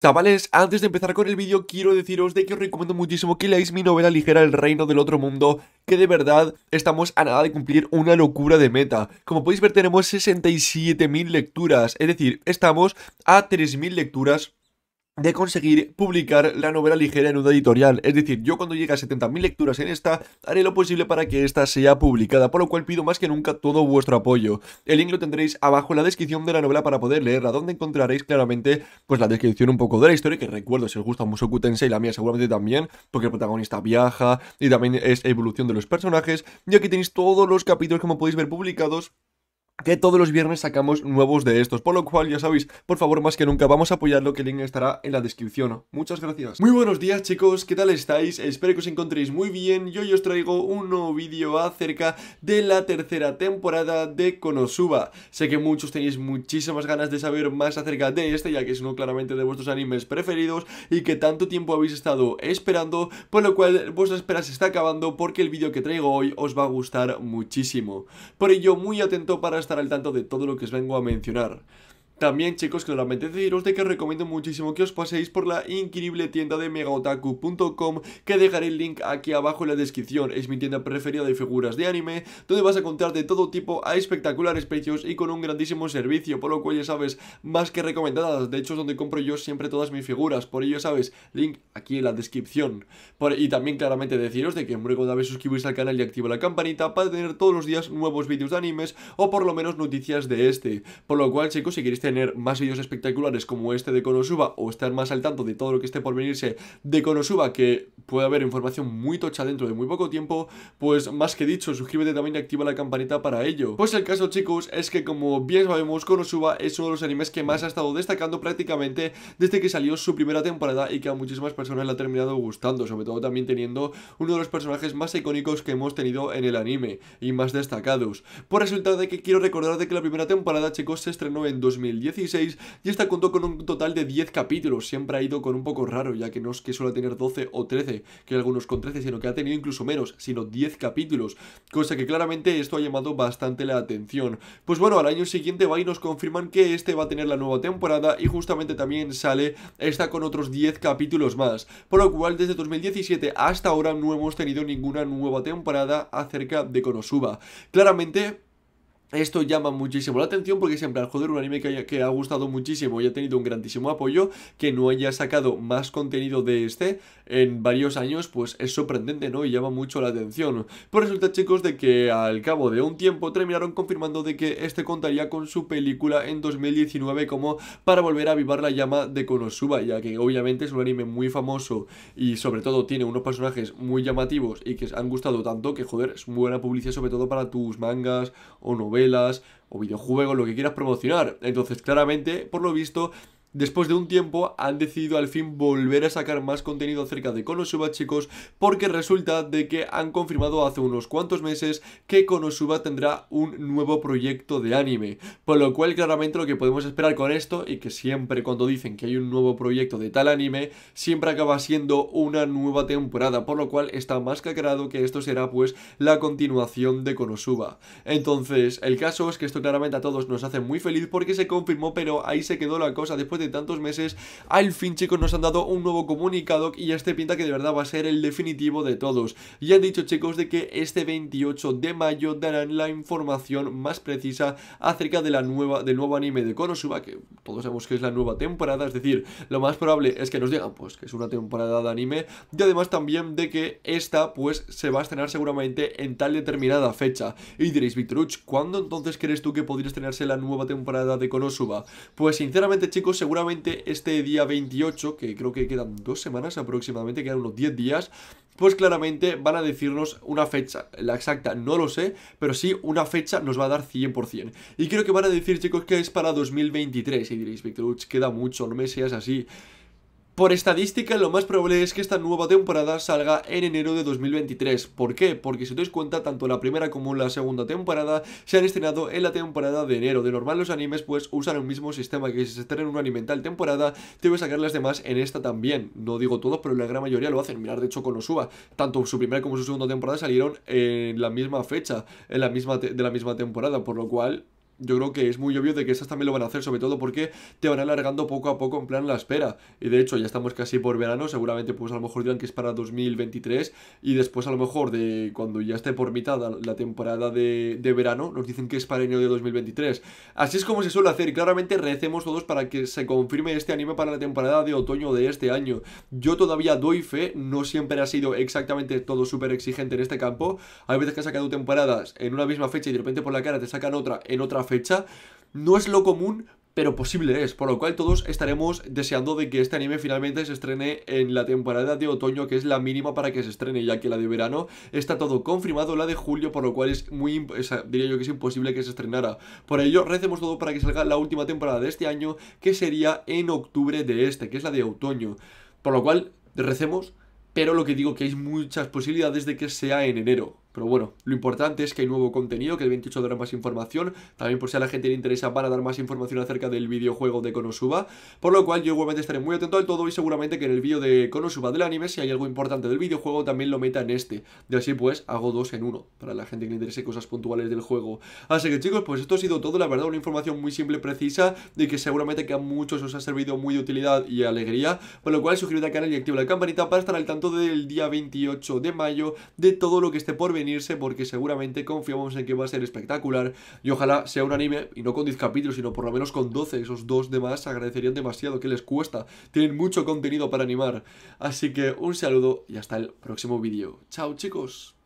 Chavales, antes de empezar con el vídeo quiero deciros de que os recomiendo muchísimo que leáis mi novela ligera El Reino del Otro Mundo, que de verdad estamos a nada de cumplir una locura de meta. Como podéis ver tenemos 67.000 lecturas, es decir, estamos a 3.000 lecturas de conseguir publicar la novela ligera en una editorial. Es decir, yo cuando llegue a 70.000 lecturas en esta, haré lo posible para que esta sea publicada, por lo cual pido más que nunca todo vuestro apoyo. El link lo tendréis abajo en la descripción de la novela para poder leerla, donde encontraréis claramente pues la descripción un poco de la historia, que recuerdo si os gusta Musoku y la mía seguramente también, porque el protagonista viaja y también es evolución de los personajes. Y aquí tenéis todos los capítulos como podéis ver publicados que todos los viernes sacamos nuevos de estos, por lo cual ya sabéis, por favor más que nunca vamos a apoyarlo que el link estará en la descripción. Muchas gracias. Muy buenos días chicos, ¿qué tal estáis? Espero que os encontréis muy bien y hoy os traigo un nuevo vídeo acerca de la tercera temporada de Konosuba. Sé que muchos tenéis muchísimas ganas de saber más acerca de este, ya que es uno claramente de vuestros animes preferidos y que tanto tiempo habéis estado esperando, por lo cual vuestra espera se está acabando porque el vídeo que traigo hoy os va a gustar muchísimo. Por ello, muy atento para estar al tanto de todo lo que os vengo a mencionar. También chicos claramente deciros de que recomiendo muchísimo que os paséis por la increíble tienda de megaotaku.com que dejaré el link aquí abajo en la descripción, es mi tienda preferida de figuras de anime donde vas a encontrar de todo tipo a espectaculares precios y con un grandísimo servicio, por lo cual ya sabes, más que recomendadas, de hecho es donde compro yo siempre todas mis figuras, por ello sabes, link aquí en la descripción. y también claramente deciros de que muy vez suscribís al canal y activa la campanita para tener todos los días nuevos vídeos de animes o por lo menos noticias de este, por lo cual chicos si queréis tener tener más vídeos espectaculares como este de Konosuba o estar más al tanto de todo lo que esté por venirse de Konosuba, que puede haber información muy tocha dentro de muy poco tiempo, pues más que dicho, suscríbete también y activa la campanita para ello. Pues el caso, chicos, es que como bien sabemos, Konosuba es uno de los animes que más ha estado destacando prácticamente desde que salió su primera temporada y que a muchísimas personas le ha terminado gustando, sobre todo también teniendo uno de los personajes más icónicos que hemos tenido en el anime y más destacados. Por resultado de que quiero recordar de que la primera temporada, chicos, se estrenó en 2000 y esta contó con un total de 10 capítulos, siempre ha ido con un poco raro ya que no es que suele tener 12 o 13, que algunos con 13, sino que ha tenido incluso menos, sino 10 capítulos, cosa que claramente esto ha llamado bastante la atención. Pues bueno, al año siguiente va y nos confirman que este va a tener la nueva temporada y justamente también sale esta con otros 10 capítulos más, por lo cual desde 2017 hasta ahora no hemos tenido ninguna nueva temporada acerca de Konosuba. Claramente esto llama muchísimo la atención porque siempre al joder un anime que, que, ha gustado muchísimo y ha tenido un grandísimo apoyo, que no haya sacado más contenido de este en varios años, pues es sorprendente, ¿no? Y llama mucho la atención. por pues resulta, chicos, de que al cabo de un tiempo terminaron confirmando de que este contaría con su película en 2019 como para volver a avivar la llama de Konosuba, ya que obviamente es un anime muy famoso y sobre todo tiene unos personajes muy llamativos y que han gustado tanto que, joder, es muy buena publicidad sobre todo para tus mangas o novelas o videojuegos, lo que quieras promocionar. Entonces, claramente, por lo visto, Después de un tiempo han decidido al fin volver a sacar más contenido acerca de Konosuba chicos porque resulta de que han confirmado hace unos cuantos meses que Konosuba tendrá un nuevo proyecto de anime. Por lo cual claramente lo que podemos esperar con esto y que siempre cuando dicen que hay un nuevo proyecto de tal anime siempre acaba siendo una nueva temporada por lo cual está más que claro que esto será pues la continuación de Konosuba. Entonces el caso es que esto claramente a todos nos hace muy feliz porque se confirmó pero ahí se quedó la cosa después de tantos meses, al fin chicos nos han dado un nuevo comunicado y este pinta que de verdad va a ser el definitivo de todos. Y han dicho chicos de que este 28 de mayo darán la información más precisa acerca de la nueva, del nuevo anime de Konosuba, que todos sabemos que es la nueva temporada, es decir, lo más probable es que nos digan pues que es una temporada de anime y además también de que esta pues se va a estrenar seguramente en tal determinada fecha. Y diréis, Victoruch, ¿cuándo entonces crees tú que podría estrenarse la nueva temporada de Konosuba? Pues sinceramente chicos, se seguramente este día 28, que creo que quedan dos semanas aproximadamente, quedan unos 10 días, pues claramente van a decirnos una fecha, la exacta no lo sé, pero sí una fecha nos va a dar 100%. Y creo que van a decir, chicos, que es para 2023. Y diréis, Víctor, queda mucho, no me seas así. Por estadística, lo más probable es que esta nueva temporada salga en enero de 2023. ¿Por qué? Porque si te dais cuenta, tanto la primera como la segunda temporada se han estrenado en la temporada de enero. De normal, los animes pues usan el mismo sistema que si se estrena un anime en temporada, te voy a sacar las demás en esta también. No digo todos, pero la gran mayoría lo hacen. Mirar, de hecho, con Konosuba, tanto su primera como su segunda temporada salieron en la misma fecha, en la misma de la misma temporada, por lo cual yo creo que es muy obvio de que esas también lo van a hacer, sobre todo porque te van alargando poco a poco en plan la espera. Y de hecho, ya estamos casi por verano, seguramente pues a lo mejor dirán que es para 2023 y después a lo mejor de cuando ya esté por mitad la temporada de, verano, nos dicen que es para enero de 2023. Así es como se suele hacer y claramente recemos todos para que se confirme este anime para la temporada de otoño de este año. Yo todavía doy fe, no siempre ha sido exactamente todo súper exigente en este campo. Hay veces que han sacado temporadas en una misma fecha y de repente por la cara te sacan otra en otra fecha. No es lo común, pero posible es, por lo cual todos estaremos deseando de que este anime finalmente se estrene en la temporada de otoño, que es la mínima para que se estrene, ya que la de verano está todo confirmado, la de julio, por lo cual es muy, diría yo que es imposible que se estrenara. Por ello, recemos todo para que salga la última temporada de este año, que sería en octubre de este, que es la de otoño. Por lo cual, recemos, pero lo que digo que hay muchas posibilidades de que sea en enero. Pero bueno, lo importante es que hay nuevo contenido, que el 28 dará más información. También por si a la gente le interesa para dar más información acerca del videojuego de Konosuba. Por lo cual yo igualmente estaré muy atento al todo y seguramente que en el vídeo de Konosuba del anime, si hay algo importante del videojuego, también lo meta en este. de así pues, hago dos en uno, para la gente que le interese cosas puntuales del juego. Así que chicos, pues esto ha sido todo, la verdad, una información muy simple, precisa, de que seguramente que a muchos os ha servido muy de utilidad y alegría. Por lo cual, suscríbete al canal y activa la campanita para estar al tanto del día 28 de mayo de todo lo que esté por venir irse porque seguramente confiamos en que va a ser espectacular y ojalá sea un anime, y no con 10 capítulos, sino por lo menos con 12, esos dos demás agradecerían demasiado, que les cuesta, tienen mucho contenido para animar. Así que un saludo y hasta el próximo vídeo. Chao chicos.